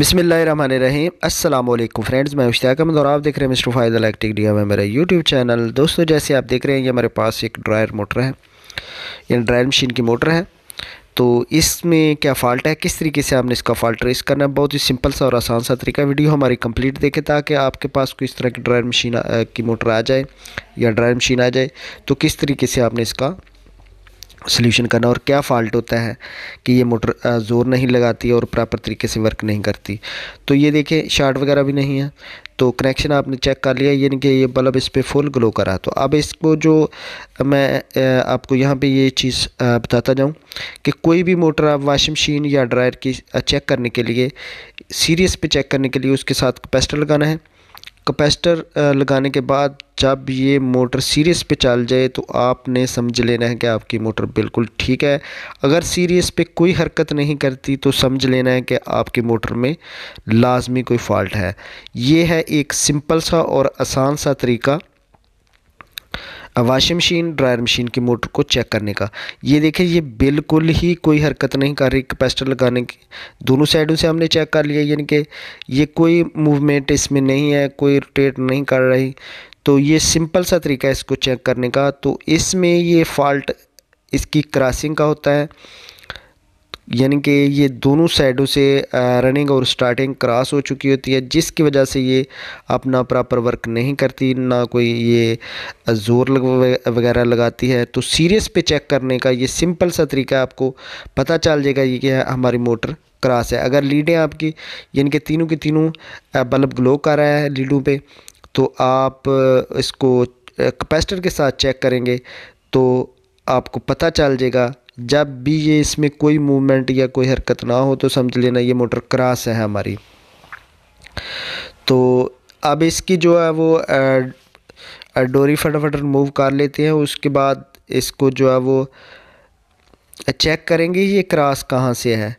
अस्सलाम अल्लाम फ्रेंड्स मैं मुश्ताक अहमद और आप देख रहे हैं मिस्टर फायद इलेक्ट्रिक डी में मेरा यूट्यूब चैनल दोस्तों जैसे आप देख रहे हैं ये हमारे पास एक ड्रायर मोटर है यानी ड्रायर मशीन की मोटर है तो इसमें क्या फॉल्ट है किस तरीके से आपने इसका फॉल्ट ट्रेस करना है बहुत ही सिंपल सा और आसान सा तरीका वीडियो हमारी कंप्लीट देखें ताकि आपके पास कोई इस तरह की ड्रायर मशीन की मोटर आ जाए या ड्रायर मशीन आ जाए तो किस तरीके से आपने इसका सोल्यूशन करना और क्या फॉल्ट होता है कि ये मोटर ज़ोर नहीं लगाती और प्रॉपर तरीके से वर्क नहीं करती तो ये देखें शार्ट वगैरह भी नहीं है तो कनेक्शन आपने चेक कर लिया यानी कि ये बल्ब इस पर फुल ग्लो करा तो अब इसको जो मैं आपको यहाँ पे ये चीज़ बताता जाऊँ कि कोई भी मोटर आप वाशिंग मशीन या ड्रायर की चेक करने के लिए सीरीज़ पे चेक करने के लिए उसके साथ कैपेसिटर लगाना है कैपेसिटर लगाने के बाद जब ये मोटर सीरीज़ पे चल जाए तो आपने समझ लेना है कि आपकी मोटर बिल्कुल ठीक है अगर सीरीज़ पे कोई हरकत नहीं करती तो समझ लेना है कि आपकी मोटर में लाजमी कोई फ़ॉल्ट है ये है एक सिंपल सा और आसान सा तरीका वाशिंग मशीन ड्रायर मशीन की मोटर को चेक करने का ये देखें ये बिल्कुल ही कोई हरकत नहीं कर रही कैपेसिटर लगाने की दोनों साइडों से हमने चेक कर लिया यानी कि ये कोई मूवमेंट इसमें नहीं है कोई रोटेट नहीं कर रही तो ये सिंपल सा तरीका है इसको चेक करने का तो इसमें ये फॉल्ट इसकी क्रॉसिंग का होता है यानी कि ये दोनों साइडों से रनिंग और स्टार्टिंग क्रॉस हो चुकी होती है जिसकी वजह से ये अपना प्रॉपर वर्क नहीं करती ना कोई ये ज़ोर वगैरह लगाती है तो सीरियस पे चेक करने का ये सिंपल सा तरीका आपको पता चल जाएगा ये क्या हमारी मोटर क्रॉस है अगर लीडें आपकी यानी कि तीनों के तीनों बल्ब ग्लो कर रहा है लीडों पर तो आप इसको कैपेसिटर के साथ चेक करेंगे तो आपको पता चल जाएगा जब भी ये इसमें कोई मूवमेंट या कोई हरकत ना हो तो समझ लेना ये मोटर क्रॉस है हमारी तो अब इसकी जो है वो डोरी फटाफट रिमूव कर लेते हैं उसके बाद इसको जो है वो चेक करेंगे ये क्रॉस कहाँ से है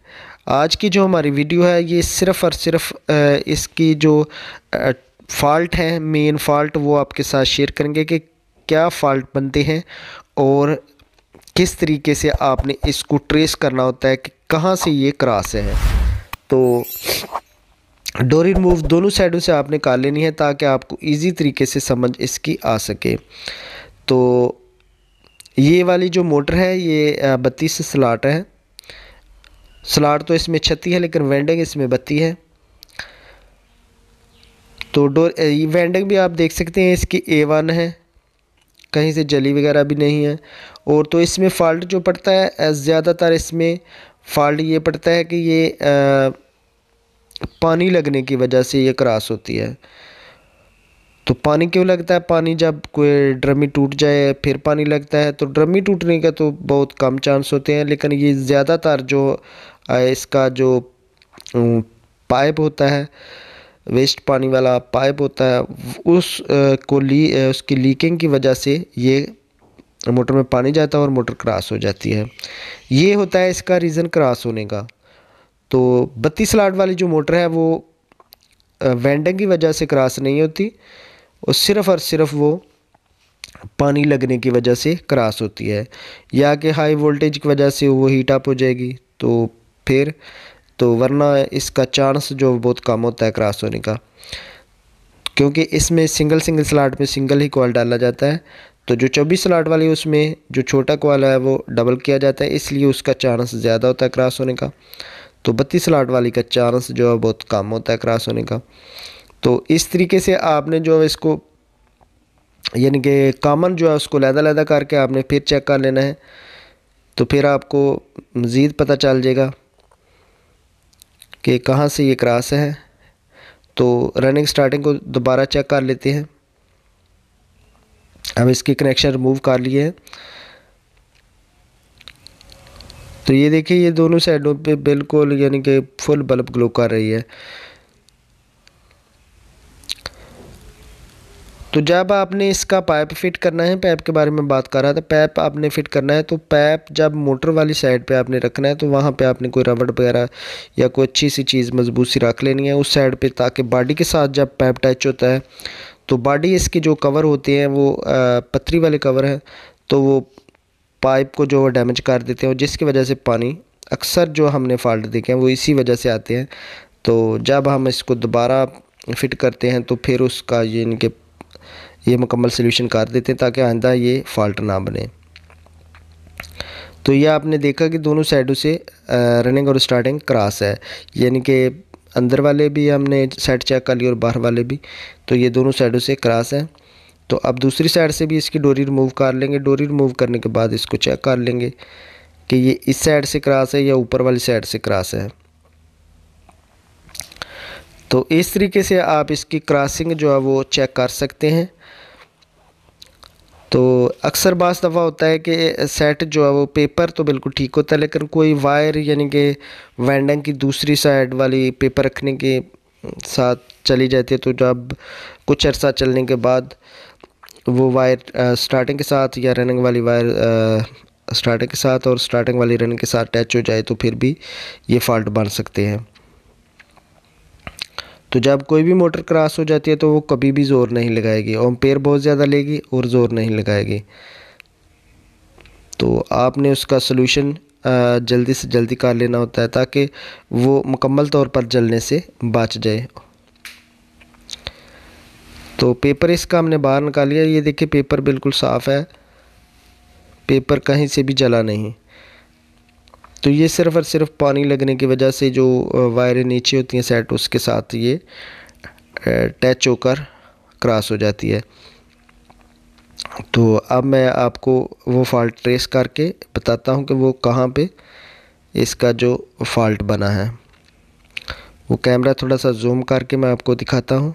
आज की जो हमारी वीडियो है ये सिर्फ़ और सिर्फ इसकी जो फॉल्ट है मेन फॉल्ट वो आपके साथ शेयर करेंगे कि क्या फॉल्ट बनते हैं और किस तरीके से आपने इसको ट्रेस करना होता है कि कहाँ से ये क्रास है तो डोरी मूव दोनों साइडों से आपने कर लेनी है ताकि आपको इजी तरीके से समझ इसकी आ सके तो ये वाली जो मोटर है ये बत्तीस स्लाट है स्लाट तो इसमें छत्ती है लेकिन वेंडिंग इसमें बत्ती है तो डोर वेंडिंग भी आप देख सकते हैं इसकी ए वन है कहीं से जली वगैरह भी नहीं है और तो इसमें फ़ॉल्ट जो पड़ता है ज़्यादातर इसमें फ़ॉल्ट ये पड़ता है कि ये आ, पानी लगने की वजह से ये क्रॉस होती है तो पानी क्यों लगता है पानी जब कोई ड्रमी टूट जाए फिर पानी लगता है तो ड्रमी टूटने का तो बहुत कम चांस होते हैं लेकिन ये ज़्यादातर जो इसका जो पाइप होता है वेस्ट पानी वाला पाइप होता है उस को ली उसकी लीकिंग की वजह से ये मोटर में पानी जाता है और मोटर क्रॉस हो जाती है ये होता है इसका रीज़न क्रॉस होने का तो बत्तीस लाट वाली जो मोटर है वो वेंडिंग की वजह से क्रॉस नहीं होती और सिर्फ़ और सिर्फ वो पानी लगने की वजह से क्रॉस होती है या कि हाई वोल्टेज की वजह से वो हीट अप हो जाएगी तो फिर तो वरना इसका चांस जो बहुत कम होता है क्रॉस होने का क्योंकि इसमें सिंगल सिंगल स्लाट में सिंगल ही कॉल डाला जाता है तो जो चौबीस स्लाट वाली उसमें जो छोटा कॉल है वो डबल किया जाता है इसलिए उसका चांस ज़्यादा होता है क्रॉस होने का तो बत्तीस स्लाट वाली का चांस जो है बहुत कम होता है क्रॉस होने का तो इस तरीके से आपने जो है इसको यानी कि कामन जो है उसको लहदा लहदा करके आपने फिर चेक कर लेना है तो फिर आपको मज़ीद पता चल जाएगा कि कहाँ से ये क्रास है तो रनिंग स्टार्टिंग को दोबारा चेक कर लेते हैं अब इसकी कनेक्शन रिमूव कर लिए हैं तो ये देखिए ये दोनों साइडों पे बिल्कुल यानी कि फुल बल्ब ग्लो कर रही है तो जब आपने इसका पाइप फिट करना है पैप के बारे में बात कर रहा था पैप आपने फिट करना है तो पैप जब मोटर वाली साइड पे आपने रखना है तो वहाँ पे आपने कोई रबड़ वगैरह या कोई अच्छी सी चीज़ मजबूत सी रख लेनी है उस साइड पे ताकि बॉडी के साथ जब पैप टच होता है तो बॉडी इसके जो कवर होते हैं वो पथरी वाले कवर हैं तो वो पाइप को जो डैमेज कर देते हैं जिसकी वजह से पानी अक्सर जो हमने फॉल्ट देखे हैं वो इसी वजह से आते हैं तो जब हम इसको दोबारा फिट करते हैं तो फिर उसका यानी कि ये मुकम्मल सोल्यूशन कर देते हैं ताकि आइंदा ये फॉल्ट ना बने तो ये आपने देखा कि दोनों साइडों से रनिंग और स्टार्टिंग क्रॉस है यानी कि अंदर वाले भी हमने साइड चेक कर ली और बाहर वाले भी तो ये दोनों साइडों से क्रॉस है तो अब दूसरी साइड से भी इसकी डोरी रिमूव कर लेंगे डोरी रिमूव करने के बाद इसको चेक कर लेंगे कि ये इस साइड से क्रॉस है या ऊपर वाली साइड से क्रॉस है तो इस तरीके से आप इसकी क्रॉसिंग जो है वो चेक कर सकते हैं तो अक्सर बास दफ़ा होता है कि सेट जो है वो पेपर तो बिल्कुल ठीक होता है लेकिन कोई वायर यानी कि वेंडिंग की दूसरी साइड वाली पेपर रखने के साथ चली जाती है तो जब कुछ अर्सा चलने के बाद वो वायर स्टार्टिंग के साथ या रनिंग वाली वायर स्टार्टिंग के साथ और स्टार्टिंग वाली रनिंग के साथ अटैच हो जाए तो फिर भी ये फॉल्ट बन सकते हैं तो जब कोई भी मोटर क्रॉस हो जाती है तो वो कभी भी ज़ोर नहीं लगाएगी और पेड़ बहुत ज़्यादा लेगी और ज़ोर नहीं लगाएगी तो आपने उसका सोल्यूशन जल्दी से जल्दी कर लेना होता है ताकि वो मुकम्मल तौर पर जलने से बच जाए तो पेपर इसका हमने बाहर निकाल लिया ये देखिए पेपर बिल्कुल साफ़ है पेपर कहीं से भी जला नहीं तो ये सिर्फ़ और सिर्फ पानी लगने की वजह से जो वायरें नीचे होती हैं सेट उसके साथ ये टैच होकर क्रॉस हो जाती है तो अब मैं आपको वो फॉल्ट ट्रेस करके बताता हूँ कि वो कहाँ पे इसका जो फॉल्ट बना है वो कैमरा थोड़ा सा जूम करके मैं आपको दिखाता हूँ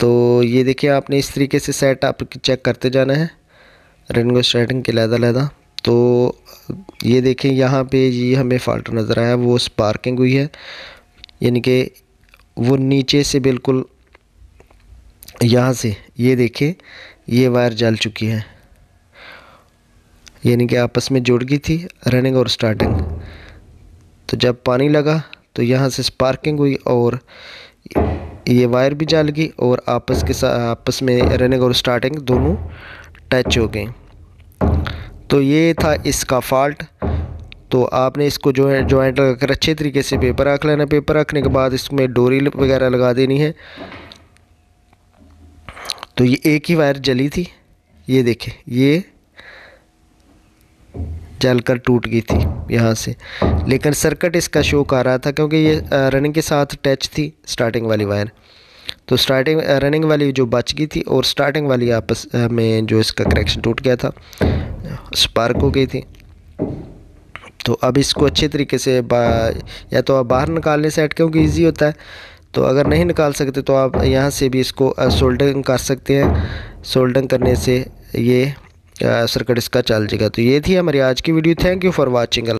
तो ये देखिए आपने इस तरीके से सेट आप चेक करते जाना है रनिंग स्टार्टिंग के लहदा लहदा तो ये देखें यहाँ पे ये हमें फाल्ट नज़र आया वो स्पार्किंग हुई है यानी कि वो नीचे से बिल्कुल यहाँ से ये देखें ये वायर जल चुकी है यानी कि आपस में जुड़ गई थी रनिंग और स्टार्टिंग तो जब पानी लगा तो यहाँ से स्पार्किंग हुई और ये वायर भी जल गई और आपस के साथ आपस में रनिंग और स्टार्टिंग दोनों टच हो गई तो ये था इसका फॉल्ट तो आपने इसको जो है जॉइंट लगाकर अच्छे तरीके से पेपर रख लेना पेपर रखने के बाद इसमें डोरी वगैरह लगा देनी है तो ये एक ही वायर जली थी ये देखें ये जल कर टूट गई थी यहाँ से लेकिन सर्किट इसका शो कर रहा था क्योंकि ये रनिंग के साथ टच थी स्टार्टिंग वाली वायर तो स्टार्टिंग रनिंग uh, वाली जो बच गई थी और स्टार्टिंग वाली आपस uh, में जो इसका करेक्शन टूट गया था स्पार्क हो गई थी तो अब इसको अच्छे तरीके से या तो आप बाहर निकालने सेट क्योंकि ईजी होता है तो अगर नहीं निकाल सकते तो आप यहाँ से भी इसको सोल्डरिंग uh, कर सकते हैं सोल्डरिंग करने से ये सर्कट इसका चल जाएगा तो ये थी हमारी आज की video thank you for watching